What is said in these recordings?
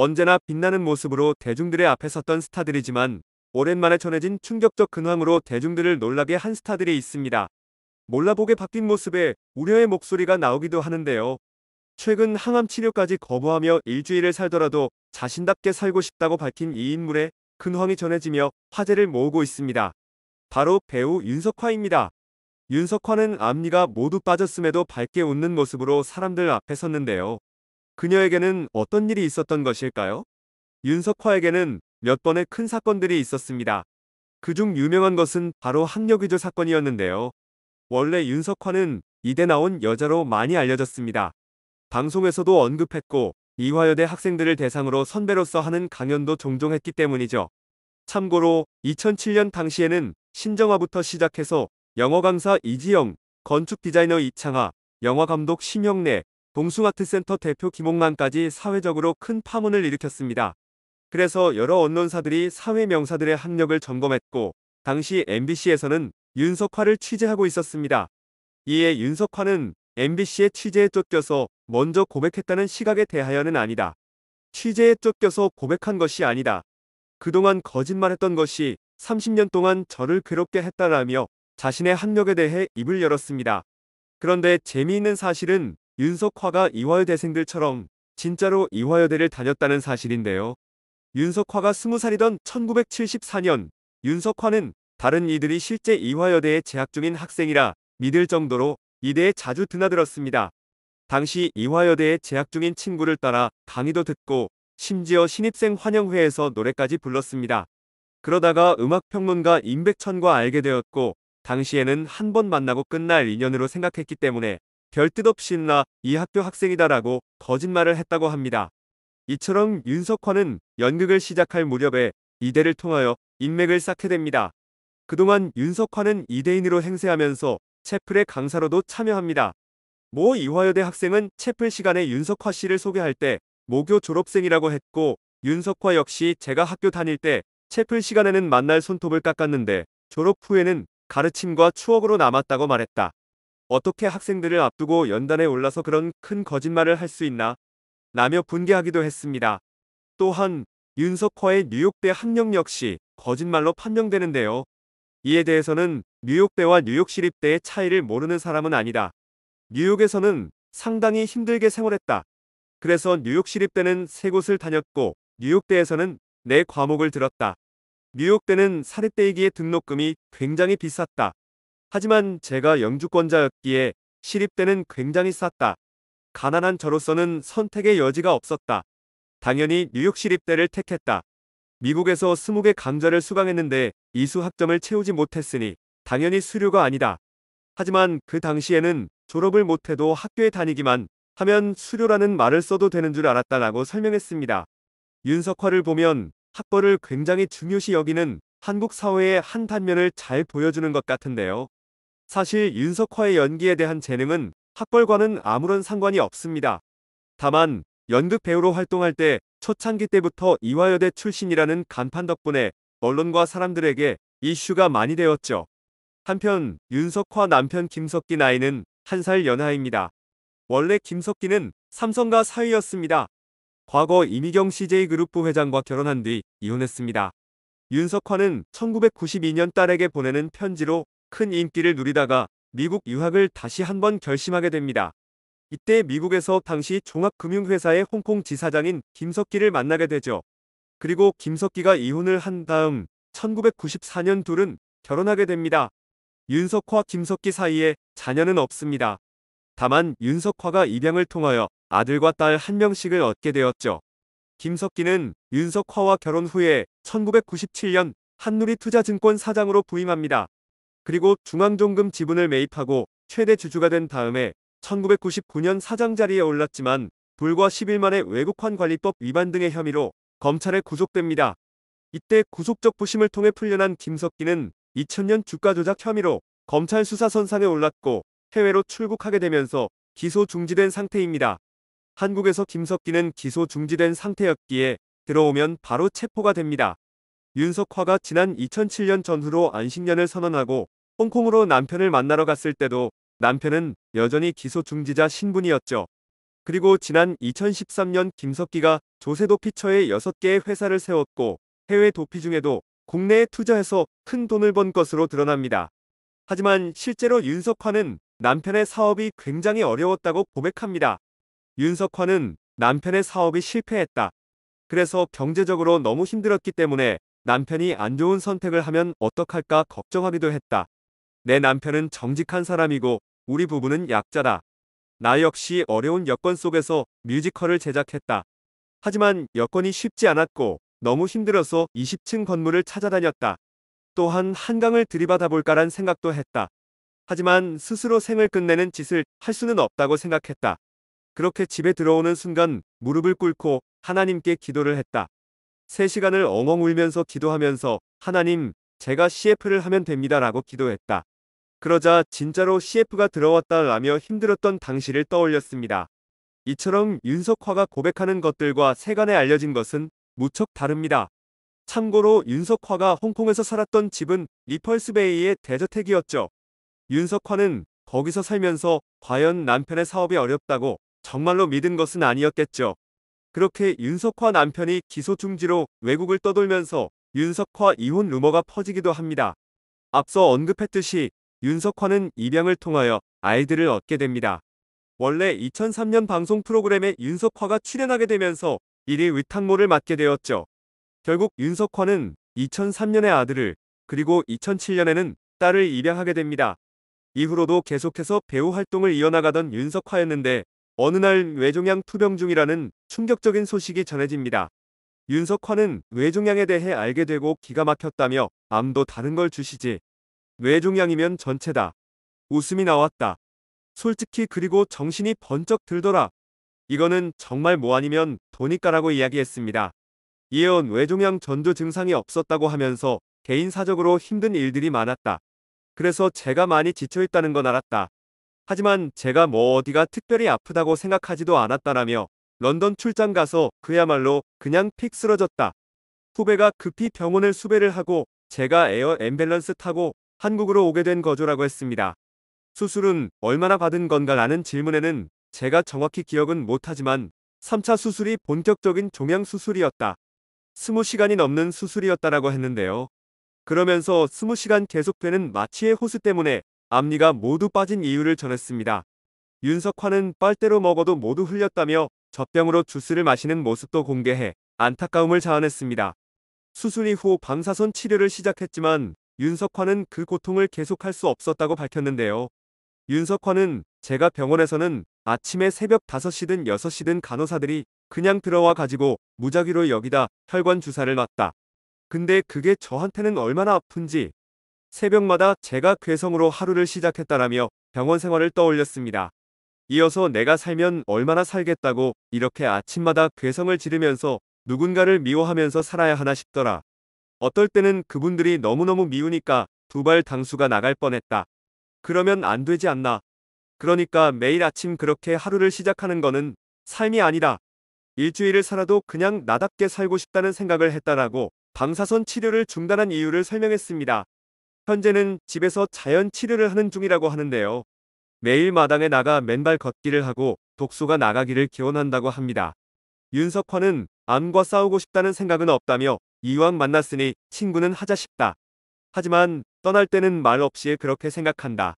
언제나 빛나는 모습으로 대중들의 앞에 섰던 스타들이지만 오랜만에 전해진 충격적 근황으로 대중들을 놀라게 한 스타들이 있습니다. 몰라보게 바뀐 모습에 우려의 목소리가 나오기도 하는데요. 최근 항암 치료까지 거부하며 일주일을 살더라도 자신답게 살고 싶다고 밝힌 이 인물의 근황이 전해지며 화제를 모으고 있습니다. 바로 배우 윤석화입니다. 윤석화는 앞니가 모두 빠졌음에도 밝게 웃는 모습으로 사람들 앞에 섰는데요. 그녀에게는 어떤 일이 있었던 것일까요? 윤석화에게는 몇 번의 큰 사건들이 있었습니다. 그 중 유명한 것은 바로 학력위조 사건이었는데요. 원래 윤석화는 이대 나온 여자로 많이 알려졌습니다. 방송에서도 언급했고 이화여대 학생들을 대상으로 선배로서 하는 강연도 종종 했기 때문이죠. 참고로 2007년 당시에는 신정화부터 시작해서 영어 강사 이지영, 건축 디자이너 이창하, 영화 감독 심영래, 동숭아트센터 대표 김홍만까지 사회적으로 큰 파문을 일으켰습니다. 그래서 여러 언론사들이 사회 명사들의 학력을 점검했고 당시 MBC에서는 윤석화를 취재하고 있었습니다. 이에 윤석화는 MBC의 취재에 쫓겨서 먼저 고백했다는 시각에 대하여는 아니다. 취재에 쫓겨서 고백한 것이 아니다. 그동안 거짓말했던 것이 30년 동안 저를 괴롭게 했다라며 자신의 학력에 대해 입을 열었습니다. 그런데 재미있는 사실은 윤석화가 이화여대생들처럼 진짜로 이화여대를 다녔다는 사실인데요. 윤석화가 20살이던 1974년 윤석화는 다른 이들이 실제 이화여대에 재학 중인 학생이라 믿을 정도로 이대에 자주 드나들었습니다. 당시 이화여대에 재학 중인 친구를 따라 강의도 듣고 심지어 신입생 환영회에서 노래까지 불렀습니다. 그러다가 음악평론가 임백천과 알게 되었고 당시에는 한 번 만나고 끝날 인연으로 생각했기 때문에 별뜻 없이 나 이 학교 학생이다라고 거짓말을 했다고 합니다. 이처럼 윤석환은 연극을 시작할 무렵에 이대를 통하여 인맥을 쌓게 됩니다. 그동안 윤석환은 이대인으로 행세하면서 채플의 강사로도 참여합니다. 모 이화여대 학생은 채플 시간에 윤석화 씨를 소개할 때 모교 졸업생이라고 했고 윤석화 역시 제가 학교 다닐 때 채플 시간에는 만날 손톱을 깎았는데 졸업 후에는 가르침과 추억으로 남았다고 말했다. 어떻게 학생들을 앞두고 연단에 올라서 그런 큰 거짓말을 할 수 있나 라며 분개하기도 했습니다. 또한 윤석화의 뉴욕대 학력 역시 거짓말로 판명되는데요. 이에 대해서는 뉴욕대와 뉴욕시립대의 차이를 모르는 사람은 아니다. 뉴욕에서는 상당히 힘들게 생활했다. 그래서 뉴욕시립대는 세 곳을 다녔고 뉴욕대에서는 네 과목을 들었다. 뉴욕대는 사립대이기에 등록금이 굉장히 비쌌다. 하지만 제가 영주권자였기에 시립대는 굉장히 쌌다. 가난한 저로서는 선택의 여지가 없었다. 당연히 뉴욕 시립대를 택했다. 미국에서 20개 강좌를 수강했는데 이수 학점을 채우지 못했으니 당연히 수료가 아니다. 하지만 그 당시에는 졸업을 못해도 학교에 다니기만 하면 수료라는 말을 써도 되는 줄 알았다라고 설명했습니다. 윤석화를 보면 학벌을 굉장히 중요시 여기는 한국 사회의 한 단면을 잘 보여주는 것 같은데요. 사실 윤석화의 연기에 대한 재능은 학벌과는 아무런 상관이 없습니다. 다만 연극 배우로 활동할 때 초창기 때부터 이화여대 출신이라는 간판 덕분에 언론과 사람들에게 이슈가 많이 되었죠. 한편 윤석화 남편 김석기 나이는 한 살 연하입니다. 원래 김석기는 삼성과 사위였습니다. 과거 이미경 CJ그룹 부회장과 결혼한 뒤 이혼했습니다. 윤석화는 1992년 딸에게 보내는 편지로 큰 인기를 누리다가 미국 유학을 다시 한 번 결심하게 됩니다. 이때 미국에서 당시 종합금융회사의 홍콩 지사장인 김석기를 만나게 되죠. 그리고 김석기가 이혼을 한 다음 1994년 둘은 결혼하게 됩니다. 윤석화 김석기 사이에 자녀는 없습니다. 다만 윤석화가 입양을 통하여 아들과 딸 한 명씩을 얻게 되었죠. 김석기는 윤석화와 결혼 후에 1997년 한누리투자증권 사장으로 부임합니다. 그리고 중앙종금 지분을 매입하고 최대 주주가 된 다음에 1999년 사장 자리에 올랐지만 불과 10일 만에 외국환 관리법 위반 등의 혐의로 검찰에 구속됩니다. 이때 구속적 부심을 통해 풀려난 김석기는 2000년 주가 조작 혐의로 검찰 수사 선상에 올랐고 해외로 출국하게 되면서 기소 중지된 상태입니다. 한국에서 김석기는 기소 중지된 상태였기에 들어오면 바로 체포가 됩니다. 윤석화가 지난 2007년 전후로 안식년을 선언하고 홍콩으로 남편을 만나러 갔을 때도 남편은 여전히 기소 중지자 신분이었죠. 그리고 지난 2013년 김석기가 조세 도피처에 6개의 회사를 세웠고 해외 도피 중에도 국내에 투자해서 큰 돈을 번 것으로 드러납니다. 하지만 실제로 윤석화는 남편의 사업이 굉장히 어려웠다고 고백합니다. 윤석화는 남편의 사업이 실패했다. 그래서 경제적으로 너무 힘들었기 때문에 남편이 안 좋은 선택을 하면 어떡할까 걱정하기도 했다. 내 남편은 정직한 사람이고 우리 부부는 약자다. 나 역시 어려운 여건 속에서 뮤지컬을 제작했다. 하지만 여건이 쉽지 않았고 너무 힘들어서 20층 건물을 찾아다녔다. 또한 한강을 들이받아 볼까란 생각도 했다. 하지만 스스로 생을 끝내는 짓을 할 수는 없다고 생각했다. 그렇게 집에 들어오는 순간 무릎을 꿇고 하나님께 기도를 했다. 3시간을 엉엉 울면서 기도하면서 하나님, 제가 CF를 하면 됩니다라고 기도했다. 그러자 진짜로 CF가 들어왔다라며 힘들었던 당시를 떠올렸습니다. 이처럼 윤석화가 고백하는 것들과 세간에 알려진 것은 무척 다릅니다. 참고로 윤석화가 홍콩에서 살았던 집은 리펄스베이의 대저택이었죠. 윤석화는 거기서 살면서 과연 남편의 사업이 어렵다고 정말로 믿은 것은 아니었겠죠. 그렇게 윤석화 남편이 기소 중지로 외국을 떠돌면서 윤석화 이혼 루머가 퍼지기도 합니다. 앞서 언급했듯이 윤석화는 입양을 통하여 아이들을 얻게 됩니다. 원래 2003년 방송 프로그램에 윤석화가 출연하게 되면서 1위 위탁모를 맡게 되었죠. 결국 윤석화는 2003년에 아들을 그리고 2007년에는 딸을 입양하게 됩니다. 이후로도 계속해서 배우 활동을 이어나가던 윤석화였는데 어느 날 외종양 투병 중이라는 충격적인 소식이 전해집니다. 윤석화는 외종양에 대해 알게 되고 기가 막혔다며 암도 다른 걸 주시지 뇌종양이면 전체다. 웃음이 나왔다. 솔직히 그리고 정신이 번쩍 들더라. 이거는 정말 뭐 아니면 돈이까라고 이야기했습니다. 이혜원 외종양 전두 증상이 없었다고 하면서 개인사적으로 힘든 일들이 많았다. 그래서 제가 많이 지쳐있다는 건 알았다. 하지만 제가 뭐 어디가 특별히 아프다고 생각하지도 않았다라며 런던 출장 가서 그야말로 그냥 픽 쓰러졌다. 후배가 급히 병원을 수배를 하고 제가 에어 앰뷸런스 타고 한국으로 오게 된 거죠라고 했습니다. 수술은 얼마나 받은 건가라는 질문에는 제가 정확히 기억은 못하지만 3차 수술이 본격적인 종양 수술이었다. 20시간이 넘는 수술이었다라고 했는데요. 그러면서 20시간 계속되는 마취의 호수 때문에 앞니가 모두 빠진 이유를 전했습니다. 윤석화는 빨대로 먹어도 모두 흘렸다며 젖병으로 주스를 마시는 모습도 공개해 안타까움을 자아냈습니다. 수술 이후 방사선 치료를 시작했지만 윤석환은 그 고통을 계속할 수 없었다고 밝혔는데요. 윤석환은 제가 병원에서는 아침에 새벽 5시든 6시든 간호사들이 그냥 들어와 가지고 무작위로 여기다 혈관 주사를 놨다. 근데 그게 저한테는 얼마나 아픈지 새벽마다 제가 괴성으로 하루를 시작했다라며 병원 생활을 떠올렸습니다. 이어서 내가 살면 얼마나 살겠다고 이렇게 아침마다 괴성을 지르면서 누군가를 미워하면서 살아야 하나 싶더라. 어떨 때는 그분들이 너무너무 미우니까 두 발 당수가 나갈 뻔했다. 그러면 안 되지 않나. 그러니까 매일 아침 그렇게 하루를 시작하는 거는 삶이 아니다. 일주일을 살아도 그냥 나답게 살고 싶다는 생각을 했다라고 방사선 치료를 중단한 이유를 설명했습니다. 현재는 집에서 자연 치료를 하는 중이라고 하는데요. 매일 마당에 나가 맨발 걷기를 하고 독소가 나가기를 기원한다고 합니다. 윤석화는 암과 싸우고 싶다는 생각은 없다며 이왕 만났으니 친구는 하자 싶다. 하지만 떠날 때는 말 없이 그렇게 생각한다.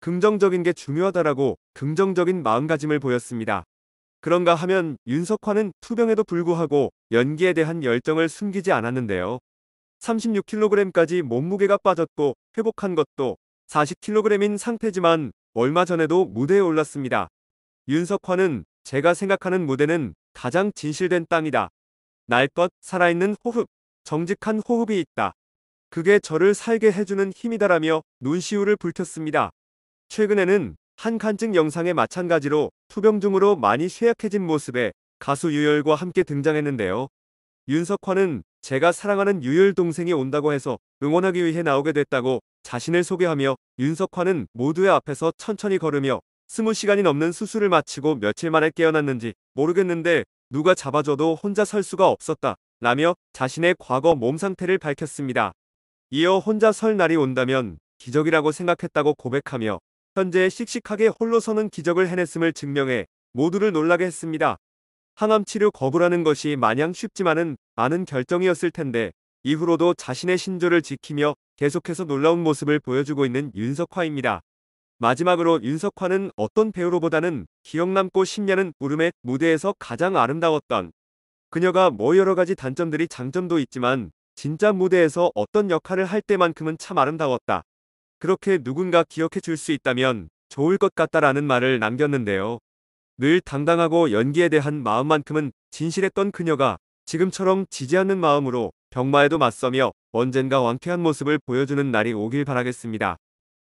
긍정적인 게 중요하다라고 긍정적인 마음가짐을 보였습니다. 그런가 하면 윤석화는 투병에도 불구하고 연기에 대한 열정을 숨기지 않았는데요. 36kg까지 몸무게가 빠졌고 회복한 것도 40kg인 상태지만 얼마 전에도 무대에 올랐습니다. 윤석화는 제가 생각하는 무대는 가장 진실된 땅이다. 날 것, 살아있는 호흡, 정직한 호흡이 있다. 그게 저를 살게 해주는 힘이다라며 눈시울을 붉혔습니다. 최근에는 한칸증 영상에 마찬가지로 투병 중으로 많이 쇠약해진 모습에 가수 유열과 함께 등장했는데요. 윤석화는 제가 사랑하는 유열 동생이 온다고 해서 응원하기 위해 나오게 됐다고 자신을 소개하며 윤석화는 모두의 앞에서 천천히 걸으며 20시간이 넘는 수술을 마치고 며칠 만에 깨어났는지 모르겠는데 누가 잡아줘도 혼자 설 수가 없었다. 라며 자신의 과거 몸 상태를 밝혔습니다. 이어 혼자 설 날이 온다면 기적이라고 생각했다고 고백하며 현재 씩씩하게 홀로 서는 기적을 해냈음을 증명해 모두를 놀라게 했습니다. 항암 치료 거부라는 것이 마냥 쉽지만은 많은 결정이었을 텐데 이후로도 자신의 신조를 지키며 계속해서 놀라운 모습을 보여주고 있는 윤석화입니다. 마지막으로 윤석화는 어떤 배우로보다는 기억 남고 10년은 울음의 무대에서 가장 아름다웠던 그녀가 뭐 여러 가지 단점들이 장점도 있지만 진짜 무대에서 어떤 역할을 할 때만큼은 참 아름다웠다. 그렇게 누군가 기억해 줄 수 있다면 좋을 것 같다라는 말을 남겼는데요. 늘 당당하고 연기에 대한 마음만큼은 진실했던 그녀가 지금처럼 지지 않는 마음으로 병마에도 맞서며 언젠가 완쾌한 모습을 보여주는 날이 오길 바라겠습니다.